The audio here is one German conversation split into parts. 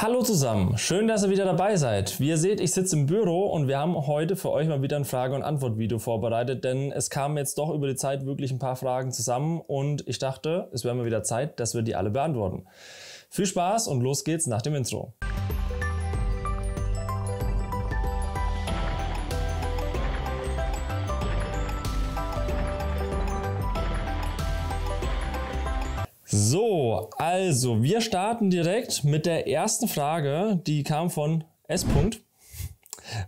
Hallo zusammen, schön, dass ihr wieder dabei seid. Wie ihr seht, ich sitze im Büro und wir haben heute für euch mal wieder ein Frage- und Antwort-Video vorbereitet, denn es kamen jetzt doch über die Zeit wirklich ein paar Fragen zusammen und ich dachte, es wäre mal wieder Zeit, dass wir die alle beantworten. Viel Spaß und los geht's nach dem Intro. Also, wir starten direkt mit der ersten Frage, die kam von S. -Punkt.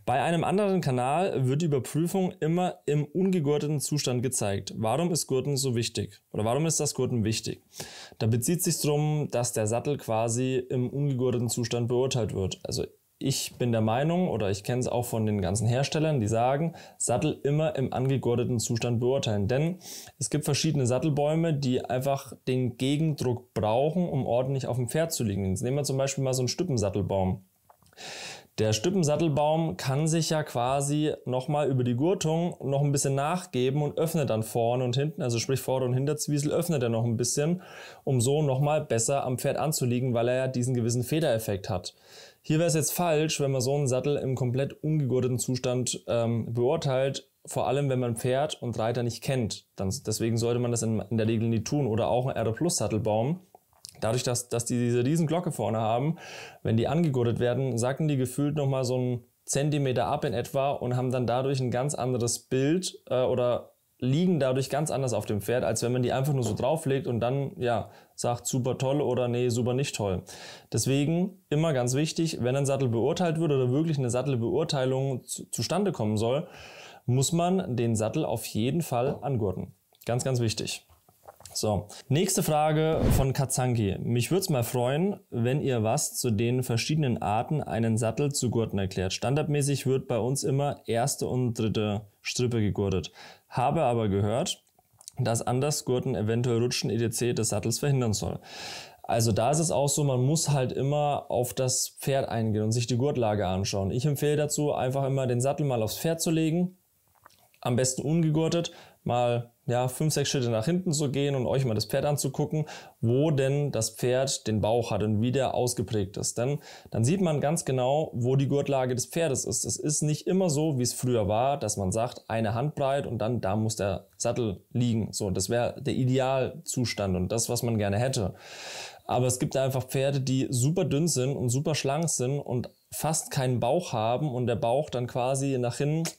Bei einem anderen Kanal wird die Überprüfung immer im ungegurteten Zustand gezeigt. Warum ist Gurten so wichtig? Oder warum ist das Gurten wichtig? Da bezieht sich darum, dass der Sattel quasi im ungegurteten Zustand beurteilt wird. Also ich bin der Meinung oder ich kenne es auch von den ganzen Herstellern, die sagen, Sattel immer im angegurteten Zustand beurteilen. Denn es gibt verschiedene Sattelbäume, die einfach den Gegendruck brauchen, um ordentlich auf dem Pferd zu liegen. Jetzt nehmen wir zum Beispiel mal so einen Stüppensattelbaum. Der Stüppensattelbaum kann sich ja quasi nochmal über die Gurtung noch ein bisschen nachgeben und öffnet dann vorne und hinten, also sprich Vorder- und Hinterzwiesel öffnet er noch ein bisschen, um so nochmal besser am Pferd anzuliegen, weil er ja diesen gewissen Federeffekt hat. Hier wäre es jetzt falsch, wenn man so einen Sattel im komplett ungegurteten Zustand ähm, beurteilt, vor allem wenn man Pferd und Reiter nicht kennt. Dann, deswegen sollte man das in, in der Regel nie tun oder auch einen r Plus Sattel bauen. Dadurch, dass, dass die diese riesen Glocke vorne haben, wenn die angegurtet werden, sacken die gefühlt nochmal so einen Zentimeter ab in etwa und haben dann dadurch ein ganz anderes Bild äh, oder liegen dadurch ganz anders auf dem Pferd, als wenn man die einfach nur so drauflegt und dann, ja, sagt super toll oder nee, super nicht toll. Deswegen immer ganz wichtig, wenn ein Sattel beurteilt wird oder wirklich eine Sattelbeurteilung zustande kommen soll, muss man den Sattel auf jeden Fall angurten. Ganz, ganz wichtig. So, nächste Frage von Katzanki. Mich würde es mal freuen, wenn ihr was zu den verschiedenen Arten, einen Sattel zu gurten erklärt. Standardmäßig wird bei uns immer erste und dritte Strippe gegurtet. Habe aber gehört, dass anders Gurten eventuell Rutschen EDC des Sattels verhindern soll. Also da ist es auch so, man muss halt immer auf das Pferd eingehen und sich die Gurtlage anschauen. Ich empfehle dazu einfach immer den Sattel mal aufs Pferd zu legen, am besten ungegurtet, mal ja, fünf, sechs Schritte nach hinten zu gehen und euch mal das Pferd anzugucken, wo denn das Pferd den Bauch hat und wie der ausgeprägt ist. Denn dann sieht man ganz genau, wo die Gurtlage des Pferdes ist. Es ist nicht immer so, wie es früher war, dass man sagt, eine Handbreit und dann da muss der Sattel liegen. So, das wäre der Idealzustand und das, was man gerne hätte. Aber es gibt einfach Pferde, die super dünn sind und super schlank sind und fast keinen Bauch haben und der Bauch dann quasi nach hinten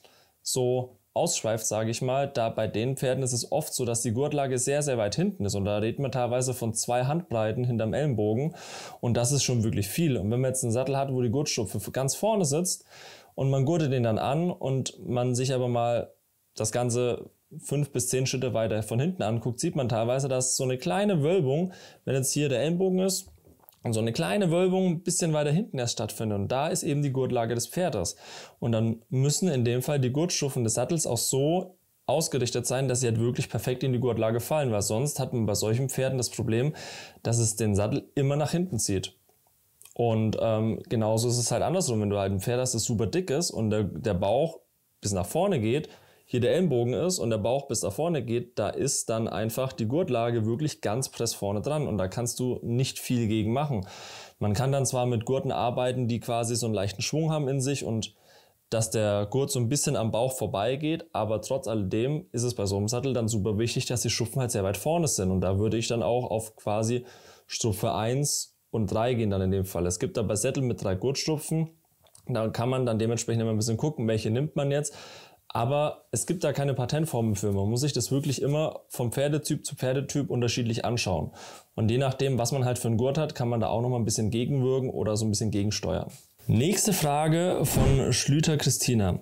so ausschweift, sage ich mal, da bei den Pferden ist es oft so, dass die Gurtlage sehr, sehr weit hinten ist. Und da redet man teilweise von zwei Handbreiten hinterm Ellenbogen. Und das ist schon wirklich viel. Und wenn man jetzt einen Sattel hat, wo die Gurtstupfe ganz vorne sitzt und man gurtet den dann an und man sich aber mal das Ganze fünf bis zehn Schritte weiter von hinten anguckt, sieht man teilweise, dass so eine kleine Wölbung, wenn jetzt hier der Ellenbogen ist, und so eine kleine Wölbung ein bisschen weiter hinten erst stattfindet. Und da ist eben die Gurtlage des Pferdes. Und dann müssen in dem Fall die Gurtstufen des Sattels auch so ausgerichtet sein, dass sie halt wirklich perfekt in die Gurtlage fallen, weil sonst hat man bei solchen Pferden das Problem, dass es den Sattel immer nach hinten zieht. Und ähm, genauso ist es halt andersrum, wenn du halt ein Pferd hast, das super dick ist und der, der Bauch bis nach vorne geht hier der Ellenbogen ist und der Bauch bis da vorne geht, da ist dann einfach die Gurtlage wirklich ganz press vorne dran und da kannst du nicht viel gegen machen. Man kann dann zwar mit Gurten arbeiten, die quasi so einen leichten Schwung haben in sich und dass der Gurt so ein bisschen am Bauch vorbeigeht, aber trotz alledem ist es bei so einem Sattel dann super wichtig, dass die Schupfen halt sehr weit vorne sind und da würde ich dann auch auf quasi Stufe 1 und 3 gehen dann in dem Fall. Es gibt aber Sättel mit drei Gurtstupfen, da kann man dann dementsprechend immer ein bisschen gucken, welche nimmt man jetzt. Aber es gibt da keine Patentformen für. Man muss sich das wirklich immer vom Pferdetyp zu Pferdetyp unterschiedlich anschauen. Und je nachdem, was man halt für einen Gurt hat, kann man da auch nochmal ein bisschen gegenwirken oder so ein bisschen gegensteuern. Nächste Frage von Schlüter Christina.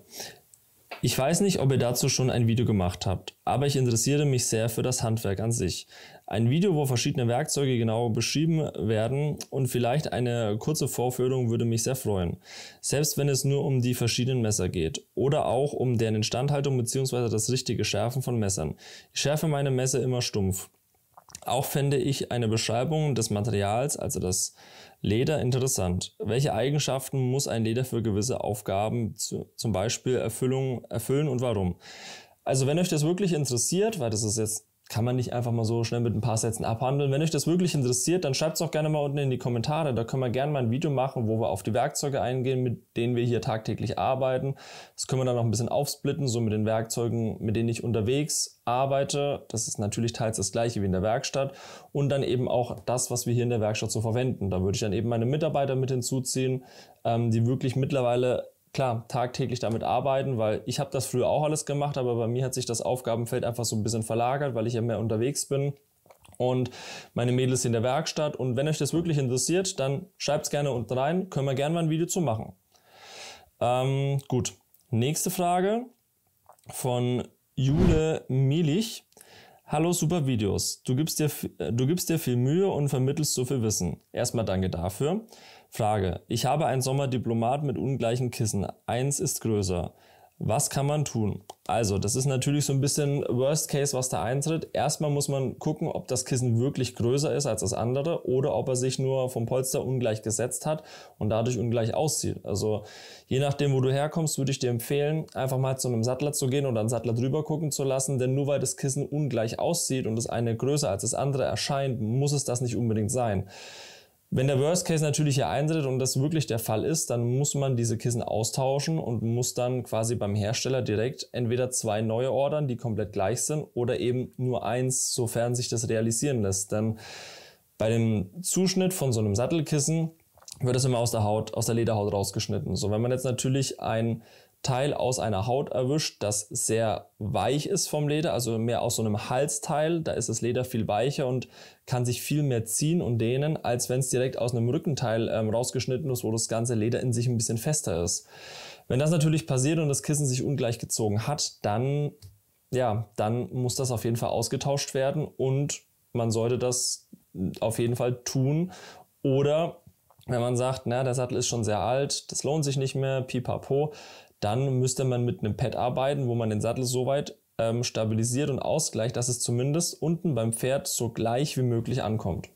Ich weiß nicht, ob ihr dazu schon ein Video gemacht habt, aber ich interessiere mich sehr für das Handwerk an sich. Ein Video, wo verschiedene Werkzeuge genau beschrieben werden und vielleicht eine kurze Vorführung würde mich sehr freuen. Selbst wenn es nur um die verschiedenen Messer geht oder auch um deren Instandhaltung bzw. das richtige Schärfen von Messern. Ich schärfe meine Messer immer stumpf. Auch fände ich eine Beschreibung des Materials, also das Leder, interessant. Welche Eigenschaften muss ein Leder für gewisse Aufgaben, zum Beispiel Erfüllung, erfüllen und warum? Also wenn euch das wirklich interessiert, weil das ist jetzt kann man nicht einfach mal so schnell mit ein paar Sätzen abhandeln. Wenn euch das wirklich interessiert, dann schreibt es auch gerne mal unten in die Kommentare. Da können wir gerne mal ein Video machen, wo wir auf die Werkzeuge eingehen, mit denen wir hier tagtäglich arbeiten. Das können wir dann noch ein bisschen aufsplitten, so mit den Werkzeugen, mit denen ich unterwegs arbeite. Das ist natürlich teils das gleiche wie in der Werkstatt. Und dann eben auch das, was wir hier in der Werkstatt so verwenden. Da würde ich dann eben meine Mitarbeiter mit hinzuziehen, ähm, die wirklich mittlerweile klar, tagtäglich damit arbeiten, weil ich habe das früher auch alles gemacht, aber bei mir hat sich das Aufgabenfeld einfach so ein bisschen verlagert, weil ich ja mehr unterwegs bin. Und meine Mädels in der Werkstatt. Und wenn euch das wirklich interessiert, dann schreibt es gerne unten rein. Können wir gerne mal ein Video zu machen. Ähm, gut, nächste Frage von Jule Milich. Hallo, super Videos. Du gibst, dir, äh, du gibst dir viel Mühe und vermittelst so viel Wissen. Erstmal danke dafür. Frage. Ich habe ein Sommerdiplomat mit ungleichen Kissen. Eins ist größer. Was kann man tun? Also, das ist natürlich so ein bisschen Worst Case, was da eintritt. Erstmal muss man gucken, ob das Kissen wirklich größer ist als das andere oder ob er sich nur vom Polster ungleich gesetzt hat und dadurch ungleich aussieht. Also, je nachdem, wo du herkommst, würde ich dir empfehlen, einfach mal zu einem Sattler zu gehen oder einen Sattler drüber gucken zu lassen, denn nur weil das Kissen ungleich aussieht und das eine größer als das andere erscheint, muss es das nicht unbedingt sein. Wenn der Worst Case natürlich hier eintritt und das wirklich der Fall ist, dann muss man diese Kissen austauschen und muss dann quasi beim Hersteller direkt entweder zwei neue ordern, die komplett gleich sind, oder eben nur eins, sofern sich das realisieren lässt. Denn bei dem Zuschnitt von so einem Sattelkissen wird das immer aus der Haut, aus der Lederhaut rausgeschnitten. So, wenn man jetzt natürlich ein Teil aus einer Haut erwischt, das sehr weich ist vom Leder, also mehr aus so einem Halsteil. Da ist das Leder viel weicher und kann sich viel mehr ziehen und dehnen, als wenn es direkt aus einem Rückenteil ähm, rausgeschnitten ist, wo das ganze Leder in sich ein bisschen fester ist. Wenn das natürlich passiert und das Kissen sich ungleich gezogen hat, dann, ja, dann muss das auf jeden Fall ausgetauscht werden und man sollte das auf jeden Fall tun. Oder wenn man sagt, na, der Sattel ist schon sehr alt, das lohnt sich nicht mehr, pipapo, dann müsste man mit einem Pad arbeiten, wo man den Sattel so weit ähm, stabilisiert und ausgleicht, dass es zumindest unten beim Pferd so gleich wie möglich ankommt.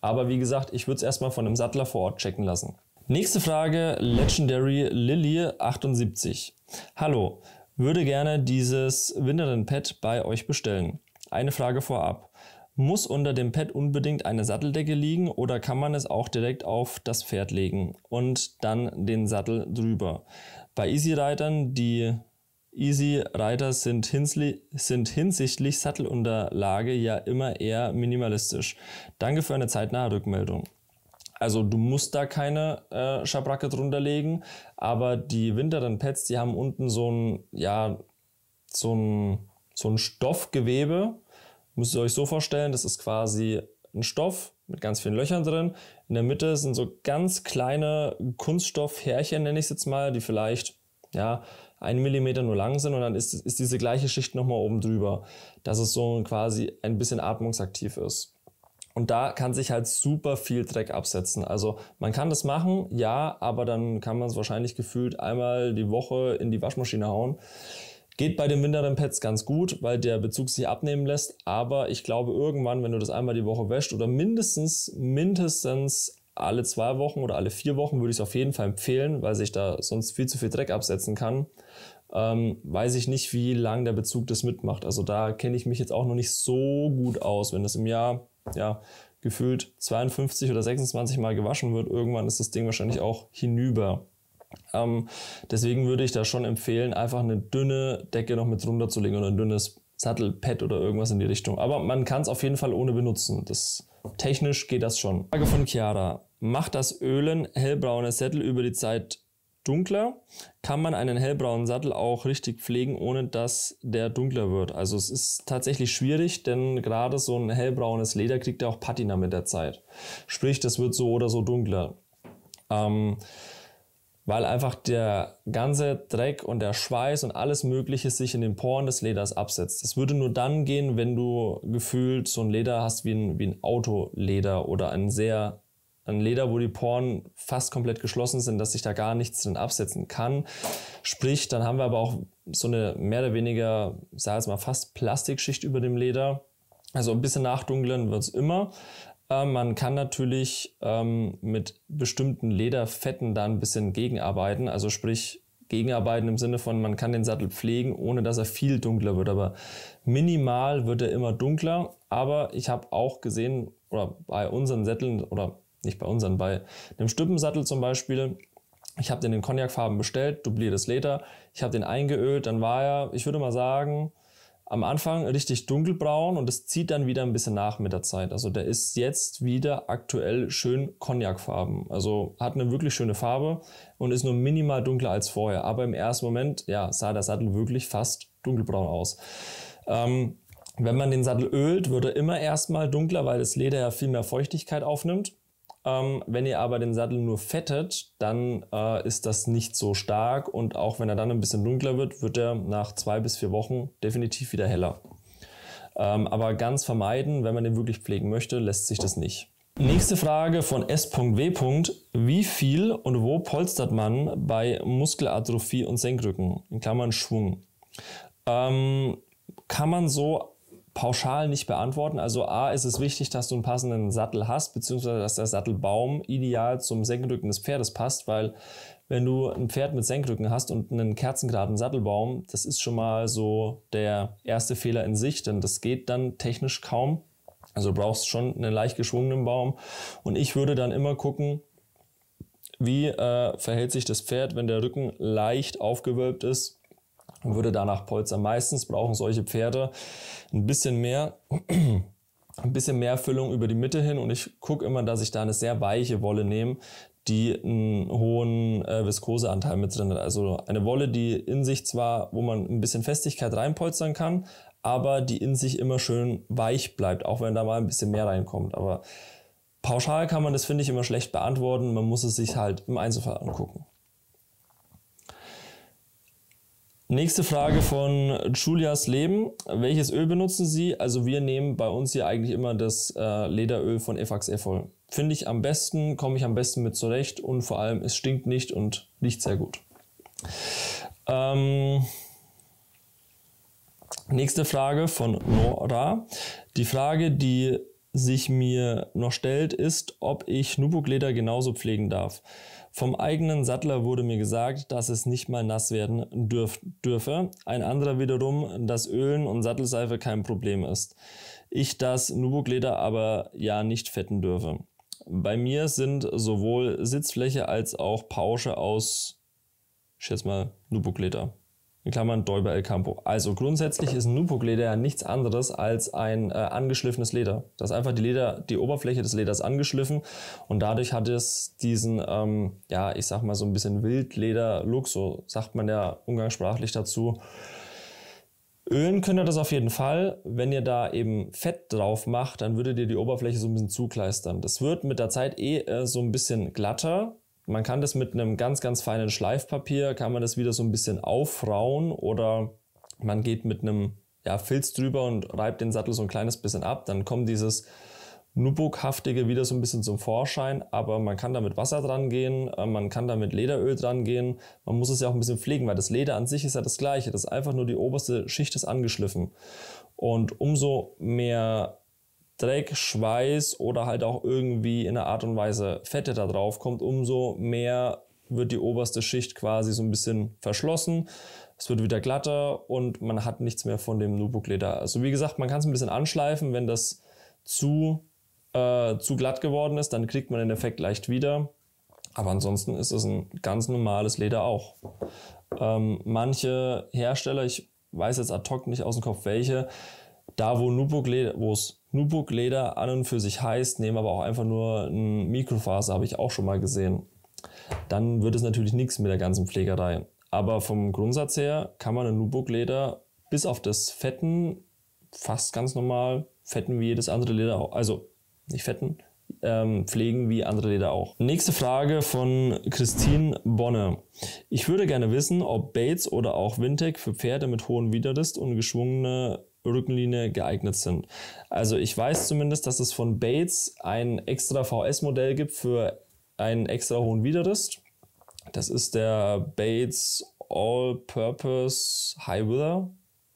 Aber wie gesagt, ich würde es erstmal von einem Sattler vor Ort checken lassen. Nächste Frage, Legendary Lily 78. Hallo, würde gerne dieses Winterin-Pad bei euch bestellen. Eine Frage vorab. Muss unter dem Pad unbedingt eine Satteldecke liegen oder kann man es auch direkt auf das Pferd legen und dann den Sattel drüber? Bei Easy-Reitern, die Easy-Reiter sind, sind, hinsichtlich Sattelunterlage ja immer eher minimalistisch. Danke für eine zeitnahe Rückmeldung. Also du musst da keine äh, Schabracke drunter legen, aber die winteren Pads, die haben unten so ein, ja, so ein, so ein Stoffgewebe. Müsst ihr euch so vorstellen, das ist quasi ein Stoff mit ganz vielen Löchern drin. In der Mitte sind so ganz kleine Kunststoffhärchen, nenne ich es jetzt mal, die vielleicht ja, einen Millimeter nur lang sind und dann ist, ist diese gleiche Schicht nochmal oben drüber, dass es so quasi ein bisschen atmungsaktiv ist. Und da kann sich halt super viel Dreck absetzen. Also man kann das machen, ja, aber dann kann man es wahrscheinlich gefühlt einmal die Woche in die Waschmaschine hauen. Geht bei den minderen Pads ganz gut, weil der Bezug sich abnehmen lässt, aber ich glaube irgendwann, wenn du das einmal die Woche wäscht oder mindestens, mindestens alle zwei Wochen oder alle vier Wochen würde ich es auf jeden Fall empfehlen, weil sich da sonst viel zu viel Dreck absetzen kann. Ähm, weiß ich nicht, wie lang der Bezug das mitmacht. Also da kenne ich mich jetzt auch noch nicht so gut aus. Wenn das im Jahr ja, gefühlt 52 oder 26 Mal gewaschen wird, irgendwann ist das Ding wahrscheinlich auch hinüber. Ähm, deswegen würde ich da schon empfehlen, einfach eine dünne Decke noch mit runterzulegen oder ein dünnes Sattelpad oder irgendwas in die Richtung. Aber man kann es auf jeden Fall ohne benutzen. Das, technisch geht das schon. Frage von Chiara. Macht das Ölen hellbraune Sättel über die Zeit dunkler? Kann man einen hellbraunen Sattel auch richtig pflegen, ohne dass der dunkler wird? Also es ist tatsächlich schwierig, denn gerade so ein hellbraunes Leder kriegt ja auch Patina mit der Zeit. Sprich, das wird so oder so dunkler. Ähm, weil einfach der ganze Dreck und der Schweiß und alles Mögliche sich in den Poren des Leders absetzt. Das würde nur dann gehen, wenn du gefühlt so ein Leder hast wie ein, wie ein Autoleder oder ein sehr ein Leder, wo die Poren fast komplett geschlossen sind, dass sich da gar nichts drin absetzen kann. Sprich, dann haben wir aber auch so eine mehr oder weniger, sag jetzt mal, fast Plastikschicht über dem Leder. Also ein bisschen nachdunkeln wird es immer. Äh, man kann natürlich ähm, mit bestimmten Lederfetten da ein bisschen gegenarbeiten. Also sprich, gegenarbeiten im Sinne von, man kann den Sattel pflegen, ohne dass er viel dunkler wird. Aber minimal wird er immer dunkler. Aber ich habe auch gesehen, oder bei unseren Sätteln, oder nicht bei unseren, bei dem Stüppensattel zum Beispiel, ich habe den in Cognacfarben bestellt, dubliertes Leder, ich habe den eingeölt, dann war er, ich würde mal sagen, am Anfang richtig dunkelbraun und es zieht dann wieder ein bisschen nach mit der Zeit. Also der ist jetzt wieder aktuell schön Cognacfarben. Also hat eine wirklich schöne Farbe und ist nur minimal dunkler als vorher. Aber im ersten Moment, ja, sah der Sattel wirklich fast dunkelbraun aus. Ähm, wenn man den Sattel ölt, wird er immer erstmal dunkler, weil das Leder ja viel mehr Feuchtigkeit aufnimmt. Ähm, wenn ihr aber den Sattel nur fettet, dann äh, ist das nicht so stark und auch wenn er dann ein bisschen dunkler wird, wird er nach zwei bis vier Wochen definitiv wieder heller. Ähm, aber ganz vermeiden, wenn man den wirklich pflegen möchte, lässt sich das nicht. Nächste Frage von S.W. Wie viel und wo polstert man bei Muskelatrophie und Senkrücken? In Klammern Schwung. Ähm, kann man so pauschal nicht beantworten. Also A ist es wichtig, dass du einen passenden Sattel hast, beziehungsweise dass der Sattelbaum ideal zum Senkrücken des Pferdes passt, weil wenn du ein Pferd mit Senkrücken hast und einen kerzengeraden Sattelbaum, das ist schon mal so der erste Fehler in sich, denn das geht dann technisch kaum. Also du brauchst schon einen leicht geschwungenen Baum. Und ich würde dann immer gucken, wie äh, verhält sich das Pferd, wenn der Rücken leicht aufgewölbt ist und würde danach polstern. Meistens brauchen solche Pferde ein bisschen mehr, ein bisschen mehr Füllung über die Mitte hin und ich gucke immer, dass ich da eine sehr weiche Wolle nehme, die einen hohen äh, Viskoseanteil mit drin hat. Also eine Wolle, die in sich zwar, wo man ein bisschen Festigkeit reinpolstern kann, aber die in sich immer schön weich bleibt, auch wenn da mal ein bisschen mehr reinkommt. Aber pauschal kann man das, finde ich, immer schlecht beantworten. Man muss es sich halt im Einzelfall angucken. Nächste Frage von Julias Leben. Welches Öl benutzen Sie? Also wir nehmen bei uns hier eigentlich immer das äh, Lederöl von Efax Effol. Finde ich am besten, komme ich am besten mit zurecht und vor allem es stinkt nicht und riecht sehr gut. Ähm, nächste Frage von Nora. Die Frage, die sich mir noch stellt, ist, ob ich Nubuk-Leder genauso pflegen darf. Vom eigenen Sattler wurde mir gesagt, dass es nicht mal nass werden dürf dürfe. Ein anderer wiederum, dass Ölen und Sattelseife kein Problem ist. Ich das Nubukleder aber ja nicht fetten dürfe. Bei mir sind sowohl Sitzfläche als auch Pausche aus, ich schätze mal, Nubukleder in Klammern Däuber El Campo. Also grundsätzlich ist ein Nupuk-Leder ja nichts anderes als ein äh, angeschliffenes Leder. Das ist einfach die Leder, die Oberfläche des Leders angeschliffen und dadurch hat es diesen, ähm, ja, ich sag mal so ein bisschen Wildleder-Look, so sagt man ja umgangssprachlich dazu. Ölen könnt ihr das auf jeden Fall. Wenn ihr da eben Fett drauf macht, dann würdet ihr die Oberfläche so ein bisschen zukleistern. Das wird mit der Zeit eh äh, so ein bisschen glatter, man kann das mit einem ganz, ganz feinen Schleifpapier, kann man das wieder so ein bisschen auffrauen oder man geht mit einem ja, Filz drüber und reibt den Sattel so ein kleines bisschen ab. Dann kommt dieses Nubukhaftige wieder so ein bisschen zum Vorschein, aber man kann da mit Wasser dran gehen, äh, man kann da mit Lederöl dran gehen, man muss es ja auch ein bisschen pflegen, weil das Leder an sich ist ja das gleiche, das ist einfach nur die oberste Schicht ist angeschliffen. Und umso mehr Dreck, Schweiß oder halt auch irgendwie in einer Art und Weise Fette da drauf kommt, umso mehr wird die oberste Schicht quasi so ein bisschen verschlossen. Es wird wieder glatter und man hat nichts mehr von dem Nubukleder. Also wie gesagt, man kann es ein bisschen anschleifen, wenn das zu, äh, zu glatt geworden ist, dann kriegt man den Effekt leicht wieder. Aber ansonsten ist es ein ganz normales Leder auch. Ähm, manche Hersteller, ich weiß jetzt ad hoc nicht aus dem Kopf welche, da wo Nubuk-Leder, wo es Nubuck-Leder an und für sich heißt, nehmen aber auch einfach nur ein Mikrofaser, habe ich auch schon mal gesehen. Dann wird es natürlich nichts mit der ganzen Pflegerei. Aber vom Grundsatz her kann man ein Nubuck-Leder bis auf das Fetten fast ganz normal fetten wie jedes andere Leder Also nicht fetten, ähm, pflegen wie andere Leder auch. Nächste Frage von Christine Bonne. Ich würde gerne wissen, ob Bates oder auch Vintec für Pferde mit hohem Widerrist und geschwungene Rückenlinie geeignet sind. Also ich weiß zumindest, dass es von Bates ein extra VS-Modell gibt für einen extra hohen Widerrist. Das ist der Bates All-Purpose High Wither.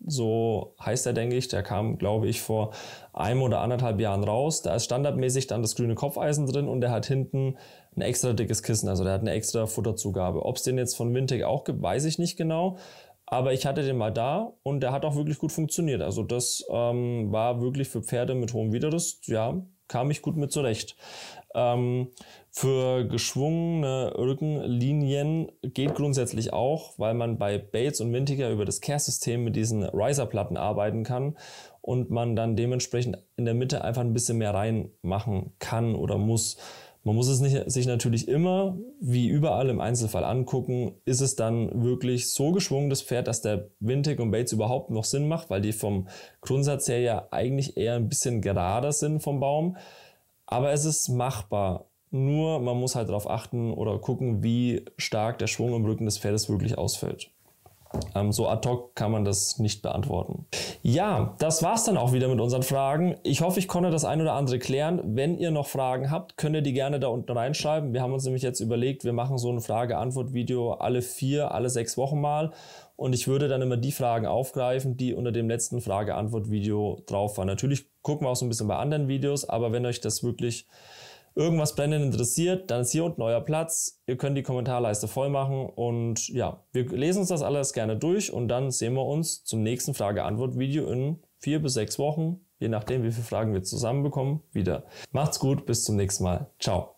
So heißt er, denke ich. Der kam, glaube ich, vor einem oder anderthalb Jahren raus. Da ist standardmäßig dann das grüne Kopfeisen drin und der hat hinten ein extra dickes Kissen. Also der hat eine extra Futterzugabe. Ob es den jetzt von Wintec auch gibt, weiß ich nicht genau. Aber ich hatte den mal da und der hat auch wirklich gut funktioniert. Also das ähm, war wirklich für Pferde mit hohem Widerriss, ja, kam ich gut mit zurecht. Ähm, für geschwungene Rückenlinien geht grundsätzlich auch, weil man bei Bates und Wintiger über das Care-System mit diesen Riser-Platten arbeiten kann und man dann dementsprechend in der Mitte einfach ein bisschen mehr reinmachen kann oder muss. Man muss es nicht, sich natürlich immer, wie überall im Einzelfall angucken, ist es dann wirklich so geschwungen, das Pferd, dass der Winteg und Bates überhaupt noch Sinn macht, weil die vom Grundsatz her ja eigentlich eher ein bisschen gerader sind vom Baum. Aber es ist machbar. Nur man muss halt darauf achten oder gucken, wie stark der Schwung im Rücken des Pferdes wirklich ausfällt. Ähm, so ad hoc kann man das nicht beantworten. Ja, das war's dann auch wieder mit unseren Fragen. Ich hoffe, ich konnte das ein oder andere klären. Wenn ihr noch Fragen habt, könnt ihr die gerne da unten reinschreiben. Wir haben uns nämlich jetzt überlegt, wir machen so ein Frage-Antwort-Video alle vier, alle sechs Wochen mal. Und ich würde dann immer die Fragen aufgreifen, die unter dem letzten Frage-Antwort-Video drauf waren. Natürlich gucken wir auch so ein bisschen bei anderen Videos, aber wenn euch das wirklich irgendwas brennend interessiert, dann ist hier unten euer Platz. Ihr könnt die Kommentarleiste voll machen und ja, wir lesen uns das alles gerne durch und dann sehen wir uns zum nächsten Frage-Antwort-Video in vier bis sechs Wochen, je nachdem, wie viele Fragen wir zusammenbekommen, wieder. Macht's gut, bis zum nächsten Mal. Ciao.